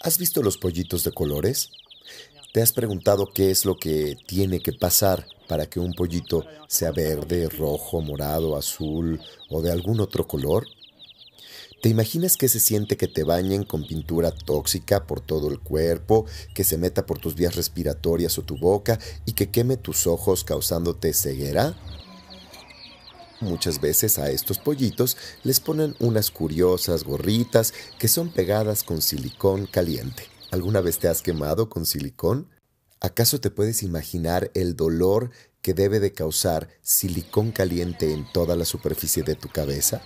¿Has visto los pollitos de colores? ¿Te has preguntado qué es lo que tiene que pasar para que un pollito sea verde, rojo, morado, azul o de algún otro color? ¿Te imaginas que se siente que te bañen con pintura tóxica por todo el cuerpo, que se meta por tus vías respiratorias o tu boca y que queme tus ojos causándote ceguera? Muchas veces a estos pollitos les ponen unas curiosas gorritas que son pegadas con silicón caliente. ¿Alguna vez te has quemado con silicón? ¿Acaso te puedes imaginar el dolor que debe de causar silicón caliente en toda la superficie de tu cabeza?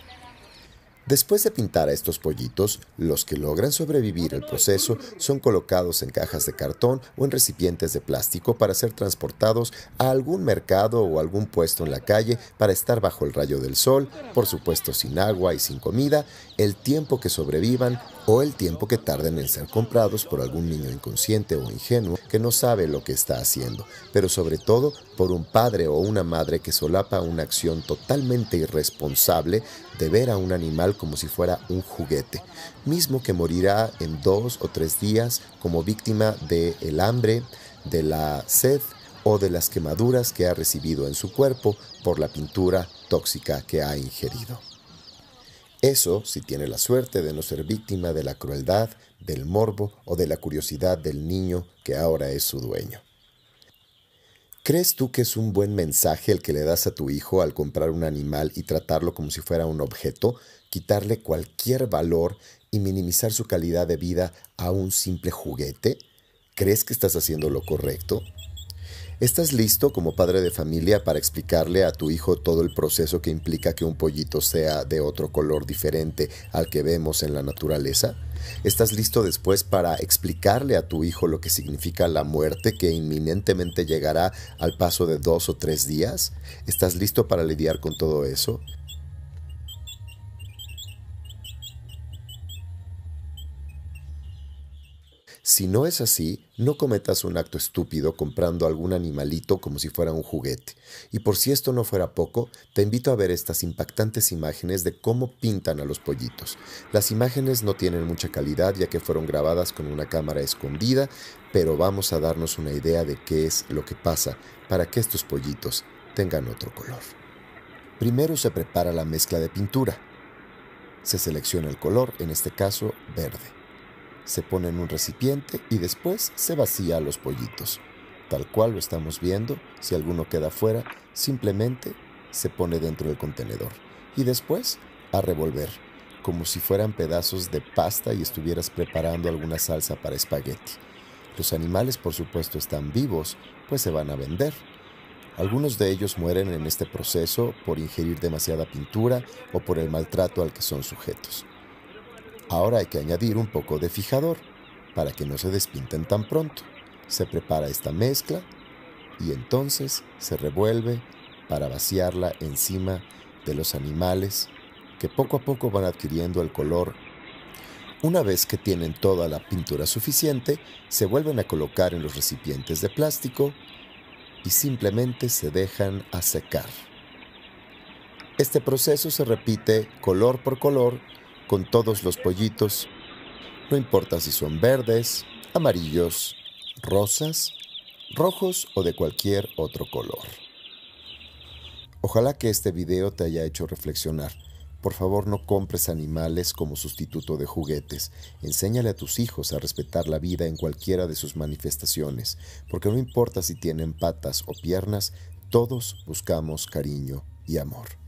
Después de pintar a estos pollitos, los que logran sobrevivir el proceso son colocados en cajas de cartón o en recipientes de plástico para ser transportados a algún mercado o algún puesto en la calle para estar bajo el rayo del sol, por supuesto sin agua y sin comida, el tiempo que sobrevivan o el tiempo que tarden en ser comprados por algún niño inconsciente o ingenuo que no sabe lo que está haciendo, pero sobre todo por un padre o una madre que solapa una acción totalmente irresponsable de ver a un animal como si fuera un juguete, mismo que morirá en dos o tres días como víctima del el hambre, de la sed o de las quemaduras que ha recibido en su cuerpo por la pintura tóxica que ha ingerido. Eso si tiene la suerte de no ser víctima de la crueldad, del morbo o de la curiosidad del niño que ahora es su dueño. ¿Crees tú que es un buen mensaje el que le das a tu hijo al comprar un animal y tratarlo como si fuera un objeto, quitarle cualquier valor y minimizar su calidad de vida a un simple juguete? ¿Crees que estás haciendo lo correcto? ¿Estás listo como padre de familia para explicarle a tu hijo todo el proceso que implica que un pollito sea de otro color diferente al que vemos en la naturaleza? ¿Estás listo después para explicarle a tu hijo lo que significa la muerte que inminentemente llegará al paso de dos o tres días? ¿Estás listo para lidiar con todo eso? Si no es así, no cometas un acto estúpido comprando algún animalito como si fuera un juguete. Y por si esto no fuera poco, te invito a ver estas impactantes imágenes de cómo pintan a los pollitos. Las imágenes no tienen mucha calidad ya que fueron grabadas con una cámara escondida, pero vamos a darnos una idea de qué es lo que pasa para que estos pollitos tengan otro color. Primero se prepara la mezcla de pintura. Se selecciona el color, en este caso verde se pone en un recipiente y después se vacía a los pollitos. Tal cual lo estamos viendo, si alguno queda fuera, simplemente se pone dentro del contenedor y después a revolver, como si fueran pedazos de pasta y estuvieras preparando alguna salsa para espagueti. Los animales por supuesto están vivos, pues se van a vender. Algunos de ellos mueren en este proceso por ingerir demasiada pintura o por el maltrato al que son sujetos. Ahora hay que añadir un poco de fijador para que no se despinten tan pronto. Se prepara esta mezcla y entonces se revuelve para vaciarla encima de los animales que poco a poco van adquiriendo el color. Una vez que tienen toda la pintura suficiente, se vuelven a colocar en los recipientes de plástico y simplemente se dejan a secar. Este proceso se repite color por color con todos los pollitos, no importa si son verdes, amarillos, rosas, rojos o de cualquier otro color. Ojalá que este video te haya hecho reflexionar. Por favor no compres animales como sustituto de juguetes. Enséñale a tus hijos a respetar la vida en cualquiera de sus manifestaciones, porque no importa si tienen patas o piernas, todos buscamos cariño y amor.